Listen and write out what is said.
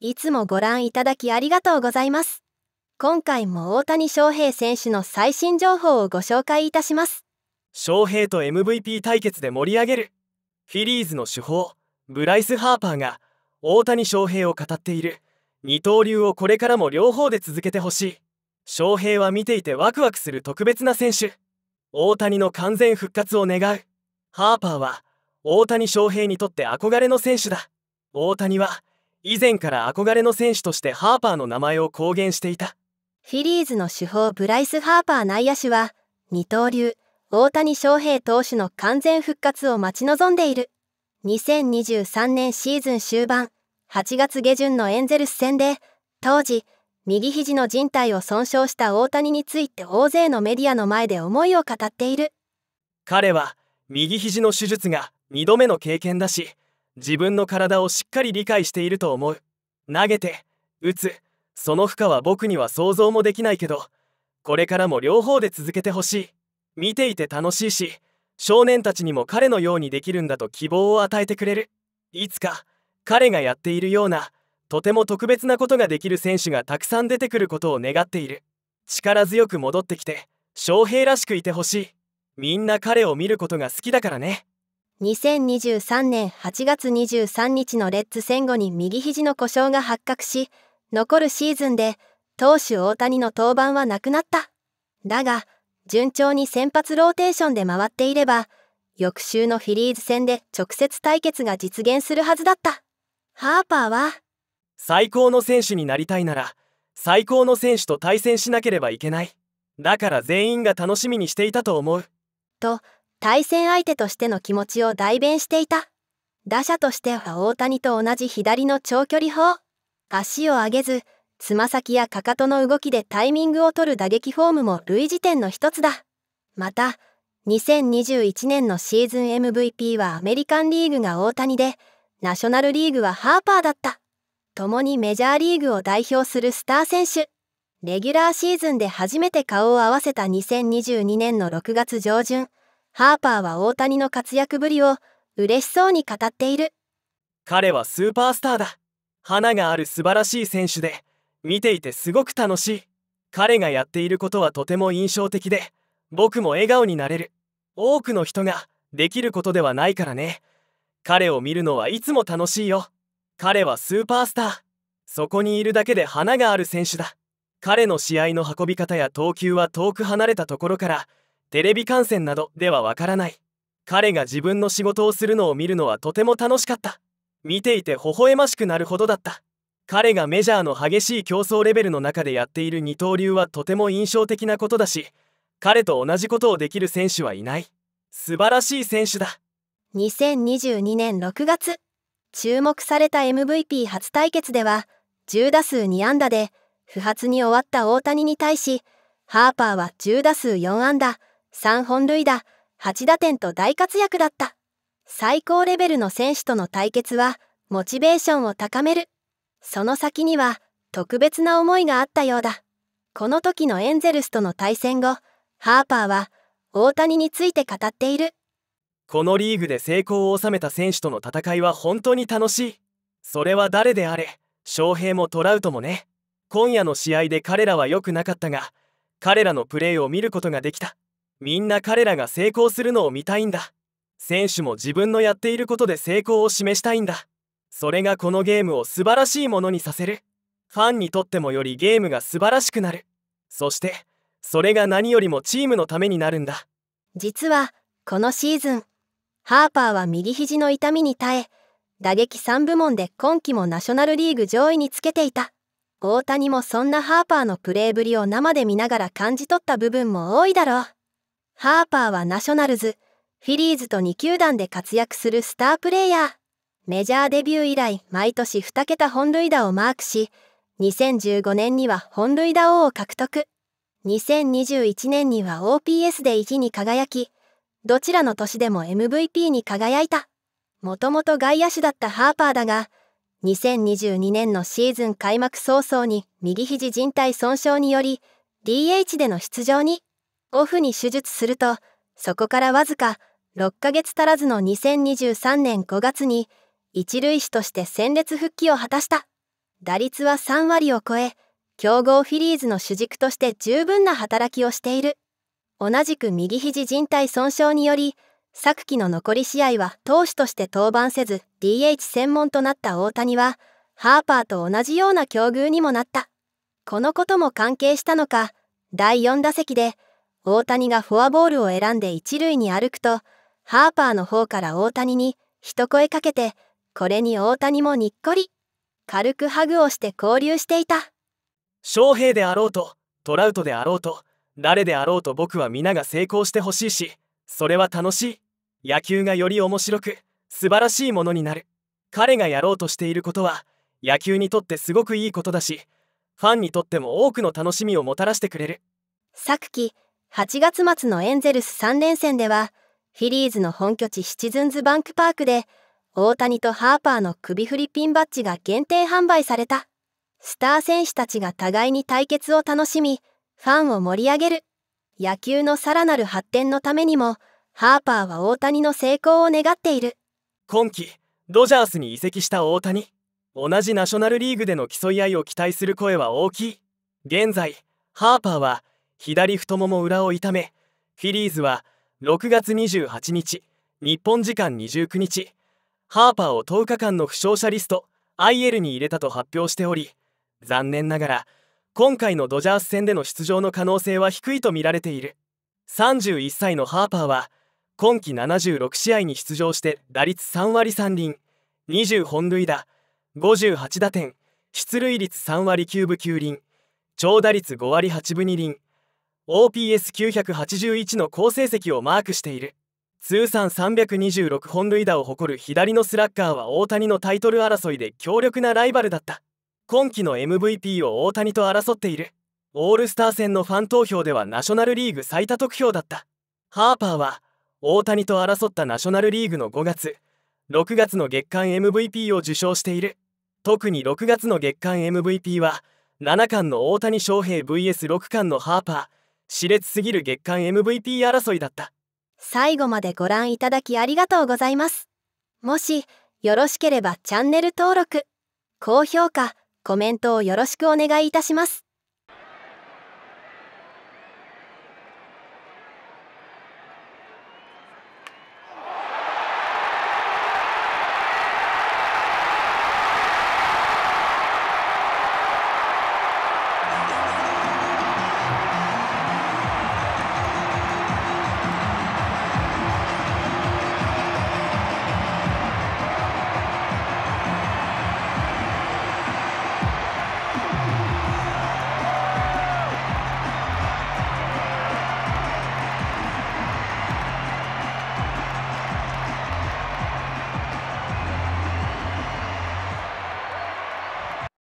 いつもご覧いただきありがとうございます。今回も大谷翔平選手の最新情報をご紹介いたします。翔平と MVP 対決で盛り上げる。フィリーズの主砲、ブライス・ハーパーが大谷翔平を語っている。二刀流をこれからも両方で続けてほしい。翔平は見ていてワクワクする特別な選手。大谷の完全復活を願う。ハーパーは大谷翔平にとって憧れの選手だ。大谷は以前から憧れの選手としてハーパーの名前を公言していたフィリーズの主砲ブライス・ハーパー内野手は二刀流大谷翔平投手の完全復活を待ち望んでいる2023年シーズン終盤8月下旬のエンゼルス戦で当時右肘の靭帯を損傷した大谷について大勢のメディアの前で思いを語っている彼は右肘の手術が2度目の経験だし自分の体をしっかり理解していると思う投げて打つその負荷は僕には想像もできないけどこれからも両方で続けてほしい見ていて楽しいし少年たちにも彼のようにできるんだと希望を与えてくれるいつか彼がやっているようなとても特別なことができる選手がたくさん出てくることを願っている力強く戻ってきて翔平らしくいてほしいみんな彼を見ることが好きだからね2023年8月23日のレッズ戦後に右肘の故障が発覚し、残るシーズンで投手大谷の登板はなくなった。だが、順調に先発ローテーションで回っていれば、翌週のフィリーズ戦で直接対決が実現するはずだった。ハーパーは最高の選手になりたいなら、最高の選手と対戦しなければいけない。だから全員が楽しみにしていたと思う。と、対戦相手としての気持ちを代弁していた。打者としては大谷と同じ左の長距離砲。足を上げず、つま先やかかとの動きでタイミングを取る打撃フォームも類似点の一つだ。また、2021年のシーズン MVP はアメリカンリーグが大谷で、ナショナルリーグはハーパーだった。共にメジャーリーグを代表するスター選手。レギュラーシーズンで初めて顔を合わせた2022年の6月上旬。ハーパーは大谷の活躍ぶりを嬉しそうに語っている彼はスーパースターだ花がある素晴らしい選手で見ていてすごく楽しい彼がやっていることはとても印象的で僕も笑顔になれる多くの人ができることではないからね彼を見るのはいつも楽しいよ彼はスーパースターそこにいるだけで花がある選手だ彼の試合の運び方や投球は遠く離れたところからテレビ観戦などではわからない彼が自分の仕事をするのを見るのはとても楽しかった見ていて微笑ましくなるほどだった彼がメジャーの激しい競争レベルの中でやっている二刀流はとても印象的なことだし彼と同じことをできる選手はいない素晴らしい選手だ2022年6月注目された MVP 初対決では10打数2安打で不発に終わった大谷に対しハーパーは10打数4安打3本塁打、8打点と大活躍だった。最高レベルの選手との対決は、モチベーションを高める。その先には、特別な思いがあったようだ。この時のエンゼルスとの対戦後、ハーパーは、大谷について語っている。このリーグで成功を収めた選手との戦いは本当に楽しい。それは誰であれ、翔平もトラウトもね。今夜の試合で彼らは良くなかったが、彼らのプレーを見ることができた。みんな彼らが成功するのを見たいんだ選手も自分のやっていることで成功を示したいんだそれがこのゲームを素晴らしいものにさせるファンにとってもよりゲームが素晴らしくなるそしてそれが何よりもチームのためになるんだ実はこのシーズンハーパーは右肘の痛みに耐え打撃3部門で今季もナショナルリーグ上位につけていた大谷もそんなハーパーのプレーぶりを生で見ながら感じ取った部分も多いだろうハーパーはナショナルズ、フィリーズと2球団で活躍するスタープレイヤー。メジャーデビュー以来毎年2桁本塁打をマークし、2015年には本塁打王を獲得。2021年には OPS で1位に輝き、どちらの年でも MVP に輝いた。もともと外野手だったハーパーだが、2022年のシーズン開幕早々に右肘靭帯損傷により、DH での出場に。オフに手術するとそこからわずか6ヶ月足らずの2023年5月に一塁手として戦列復帰を果たした打率は3割を超え強豪フィリーズの主軸として十分な働きをしている同じく右肘靭帯損傷により昨季の残り試合は投手として登板せず DH 専門となった大谷はハーパーと同じような境遇にもなったこのことも関係したのか第4打席で大谷がフォアボールを選んで一塁に歩くと、ハーパーの方から大谷に一声かけて、これに大谷もにっこり。軽くハグをして交流していた。翔平であろうと、トラウトであろうと、誰であろうと僕は皆が成功してほしいし、それは楽しい。野球がより面白く、素晴らしいものになる。彼がやろうとしていることは、野球にとってすごくいいことだし、ファンにとっても多くの楽しみをもたらしてくれる。さっき8月末のエンゼルス3連戦では、フィリーズの本拠地シチズンズバンクパークで、大谷とハーパーの首振りピンバッジが限定販売された。スター選手たちが互いに対決を楽しみ、ファンを盛り上げる。野球のさらなる発展のためにも、ハーパーは大谷の成功を願っている。今季、ドジャースに移籍した大谷。同じナショナルリーグでの競い合いを期待する声は大きい。現在、ハーパーは左太もも裏を痛めフィリーズは6月28日日本時間29日ハーパーを10日間の負傷者リスト IL に入れたと発表しており残念ながら今回のドジャース戦での出場の可能性は低いとみられている31歳のハーパーは今季76試合に出場して打率3割3厘20本塁打58打点出塁率3割9分9厘長打率5割8分2厘 OPS981 の好成績をマークしている通算326本塁打を誇る左のスラッガーは大谷のタイトル争いで強力なライバルだった今季の MVP を大谷と争っているオールスター戦のファン投票ではナショナルリーグ最多得票だったハーパーは大谷と争ったナショナルリーグの5月6月の月間 MVP を受賞している特に6月の月間 MVP は7巻の大谷翔平 VS6 巻のハーパー熾烈すぎる月間 MVP 争いだった最後までご覧いただきありがとうございますもしよろしければチャンネル登録高評価コメントをよろしくお願いいたします